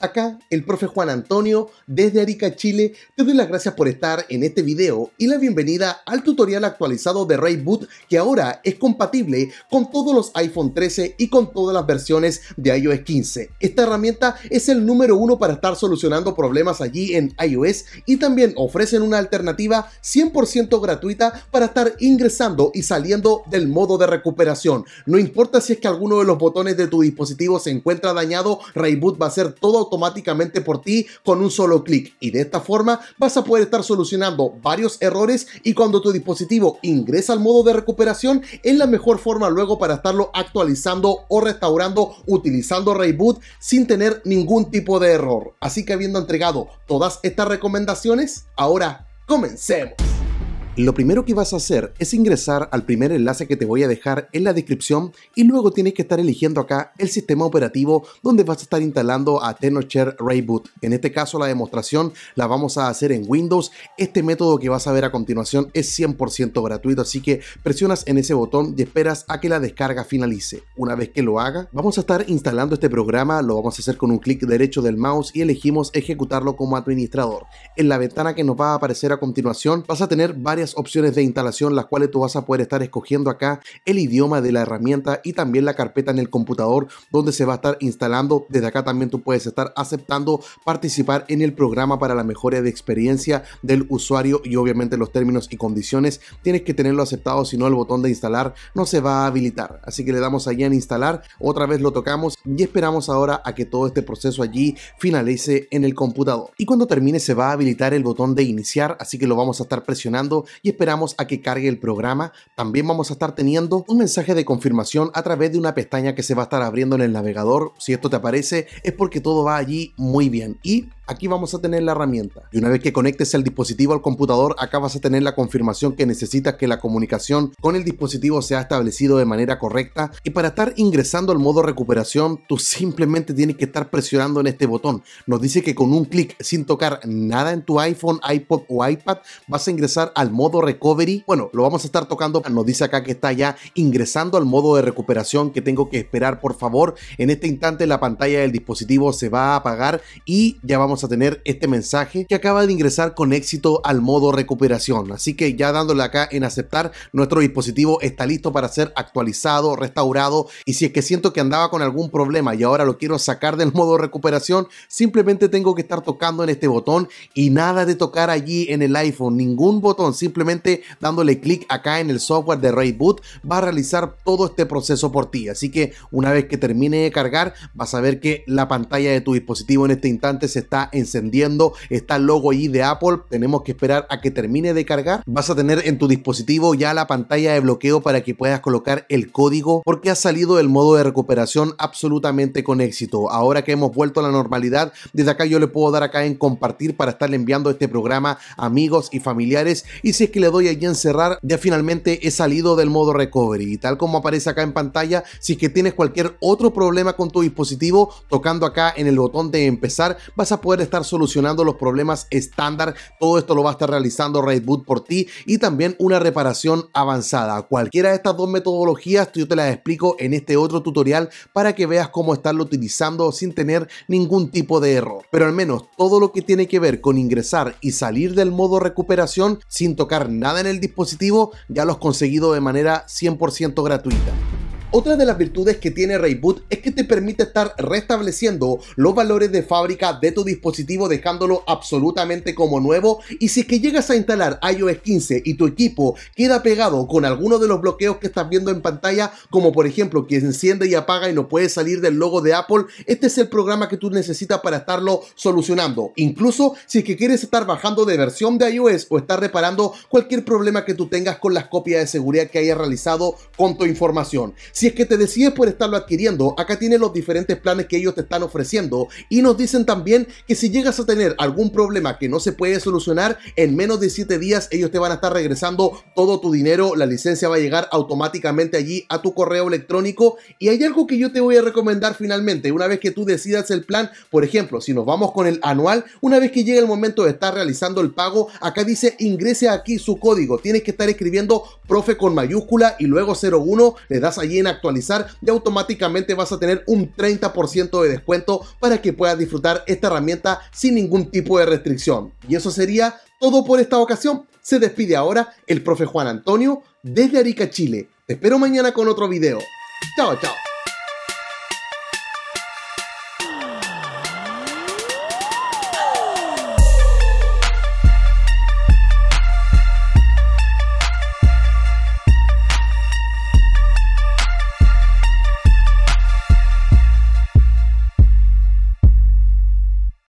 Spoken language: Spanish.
Acá el profe Juan Antonio desde Arica, Chile, te doy las gracias por estar en este video y la bienvenida al tutorial actualizado de Ray que ahora es compatible con todos los iPhone 13 y con todas las versiones de iOS 15. Esta herramienta es el número uno para estar solucionando problemas allí en iOS y también ofrecen una alternativa 100% gratuita para estar ingresando y saliendo del modo de recuperación. No importa si es que alguno de los botones de tu dispositivo se encuentra dañado, Ray va a ser todo automáticamente por ti con un solo clic y de esta forma vas a poder estar solucionando varios errores y cuando tu dispositivo ingresa al modo de recuperación es la mejor forma luego para estarlo actualizando o restaurando utilizando Reboot sin tener ningún tipo de error. Así que habiendo entregado todas estas recomendaciones, ahora comencemos lo primero que vas a hacer es ingresar al primer enlace que te voy a dejar en la descripción y luego tienes que estar eligiendo acá el sistema operativo donde vas a estar instalando a Tenorshare Rayboot. En este caso la demostración la vamos a hacer en Windows. Este método que vas a ver a continuación es 100% gratuito, así que presionas en ese botón y esperas a que la descarga finalice. Una vez que lo haga, vamos a estar instalando este programa, lo vamos a hacer con un clic derecho del mouse y elegimos ejecutarlo como administrador. En la ventana que nos va a aparecer a continuación vas a tener varias opciones de instalación, las cuales tú vas a poder estar escogiendo acá el idioma de la herramienta y también la carpeta en el computador donde se va a estar instalando. Desde acá también tú puedes estar aceptando participar en el programa para la mejora de experiencia del usuario y obviamente los términos y condiciones. Tienes que tenerlo aceptado, si no el botón de instalar no se va a habilitar. Así que le damos allí en instalar, otra vez lo tocamos y esperamos ahora a que todo este proceso allí finalice en el computador. Y cuando termine se va a habilitar el botón de iniciar, así que lo vamos a estar presionando y esperamos a que cargue el programa. También vamos a estar teniendo un mensaje de confirmación a través de una pestaña que se va a estar abriendo en el navegador. Si esto te aparece es porque todo va allí muy bien. Y aquí vamos a tener la herramienta. Y una vez que conectes el dispositivo al computador, acá vas a tener la confirmación que necesitas que la comunicación con el dispositivo sea establecido de manera correcta. Y para estar ingresando al modo recuperación, tú simplemente tienes que estar presionando en este botón. Nos dice que con un clic sin tocar nada en tu iPhone, iPod o iPad, vas a ingresar al modo recovery. Bueno, lo vamos a estar tocando. Nos dice acá que está ya ingresando al modo de recuperación que tengo que esperar, por favor. En este instante la pantalla del dispositivo se va a apagar y ya vamos a tener este mensaje que acaba de ingresar con éxito al modo recuperación. Así que ya dándole acá en aceptar, nuestro dispositivo está listo para ser actualizado, restaurado y si es que siento que andaba con algún problema y ahora lo quiero sacar del modo recuperación, simplemente tengo que estar tocando en este botón y nada de tocar allí en el iPhone, ningún botón, simplemente dándole clic acá en el software de Rayboot va a realizar todo este proceso por ti. Así que una vez que termine de cargar, vas a ver que la pantalla de tu dispositivo en este instante se está encendiendo, está el logo y de Apple, tenemos que esperar a que termine de cargar. Vas a tener en tu dispositivo ya la pantalla de bloqueo para que puedas colocar el código porque ha salido el modo de recuperación absolutamente con éxito. Ahora que hemos vuelto a la normalidad, desde acá yo le puedo dar acá en compartir para estarle enviando este programa a amigos y familiares. Y si es que le doy allí en cerrar, ya finalmente he salido del modo recovery. Y tal como aparece acá en pantalla, si es que tienes cualquier otro problema con tu dispositivo, tocando acá en el botón de empezar, vas a poder estar solucionando los problemas estándar. Todo esto lo va a estar realizando Redboot por ti y también una reparación avanzada. Cualquiera de estas dos metodologías yo te las explico en este otro tutorial para que veas cómo estarlo utilizando sin tener ningún tipo de error. Pero al menos todo lo que tiene que ver con ingresar y salir del modo recuperación sin tocar nada en el dispositivo ya lo has conseguido de manera 100% gratuita. Otra de las virtudes que tiene Rayboot es que te permite estar restableciendo los valores de fábrica de tu dispositivo dejándolo absolutamente como nuevo y si es que llegas a instalar iOS 15 y tu equipo queda pegado con alguno de los bloqueos que estás viendo en pantalla como por ejemplo que enciende y apaga y no puede salir del logo de Apple, este es el programa que tú necesitas para estarlo solucionando. Incluso si es que quieres estar bajando de versión de iOS o estar reparando cualquier problema que tú tengas con las copias de seguridad que hayas realizado con tu información. Si es que te decides por estarlo adquiriendo, acá tienes los diferentes planes que ellos te están ofreciendo y nos dicen también que si llegas a tener algún problema que no se puede solucionar, en menos de 7 días ellos te van a estar regresando todo tu dinero, la licencia va a llegar automáticamente allí a tu correo electrónico y hay algo que yo te voy a recomendar finalmente, una vez que tú decidas el plan, por ejemplo, si nos vamos con el anual, una vez que llegue el momento de estar realizando el pago, acá dice ingrese aquí su código, tienes que estar escribiendo profe con mayúscula y luego 01, le das allí en actualizar y automáticamente vas a tener un 30% de descuento para que puedas disfrutar esta herramienta sin ningún tipo de restricción. Y eso sería todo por esta ocasión. Se despide ahora el profe Juan Antonio desde Arica, Chile. Te espero mañana con otro video. Chao, chao.